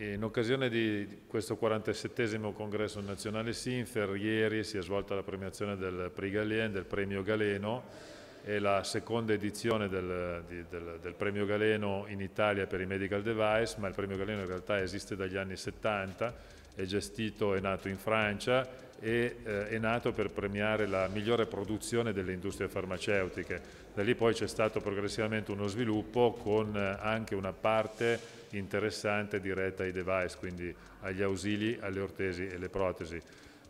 In occasione di questo 47 congresso nazionale Sinfer, ieri si è svolta la premiazione del Prix Galien, del premio Galeno, è la seconda edizione del, di, del, del, premio Galeno in Italia per i medical device, ma il premio Galeno in realtà esiste dagli anni 70, è gestito, e nato in Francia e eh, è nato per premiare la migliore produzione delle industrie farmaceutiche. Da lì poi c'è stato progressivamente uno sviluppo con eh, anche una parte interessante diretta ai device, quindi agli ausili, alle ortesi e alle protesi.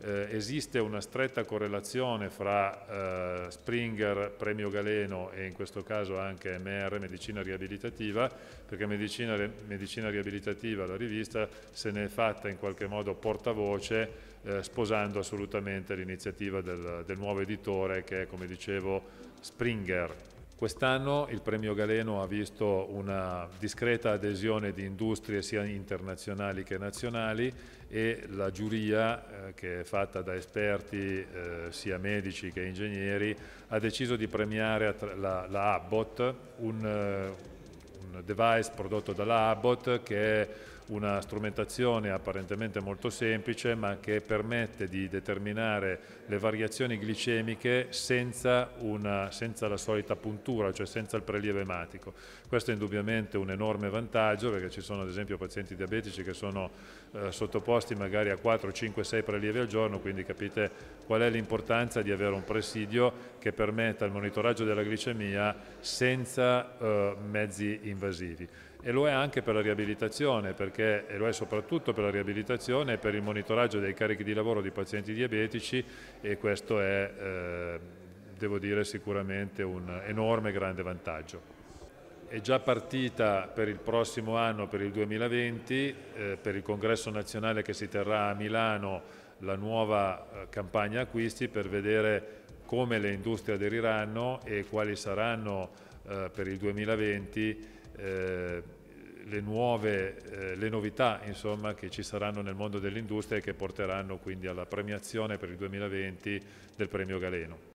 Eh, esiste una stretta correlazione fra eh, Springer, Premio Galeno e in questo caso anche MR, Medicina Riabilitativa, perché Medicina, Medicina Riabilitativa, la rivista, se ne è fatta in qualche modo portavoce eh, sposando assolutamente l'iniziativa del, del nuovo editore che è, come dicevo, Springer, Quest'anno il premio Galeno ha visto una discreta adesione di industrie sia internazionali che nazionali e la giuria, eh, che è fatta da esperti eh, sia medici che ingegneri, ha deciso di premiare la, la Abbott, un, eh, un device prodotto dalla Abbott che è una strumentazione apparentemente molto semplice ma che permette di determinare le variazioni glicemiche senza, una, senza la solita puntura, cioè senza il prelievo ematico. Questo è indubbiamente un enorme vantaggio perché ci sono ad esempio pazienti diabetici che sono eh, sottoposti magari a 4, 5, 6 prelievi al giorno, quindi capite qual è l'importanza di avere un presidio che permetta il monitoraggio della glicemia senza eh, mezzi invasivi. E lo è anche per la riabilitazione perché perché lo è soprattutto per la riabilitazione e per il monitoraggio dei carichi di lavoro di pazienti diabetici e questo è, eh, devo dire, sicuramente un enorme grande vantaggio è già partita per il prossimo anno, per il 2020, eh, per il congresso nazionale che si terrà a Milano, la nuova eh, campagna acquisti per vedere come le industrie aderiranno e quali saranno eh, per il 2020 le, nuove, eh, le novità insomma, che ci saranno nel mondo dell'industria e che porteranno quindi alla premiazione per il 2020 del premio Galeno.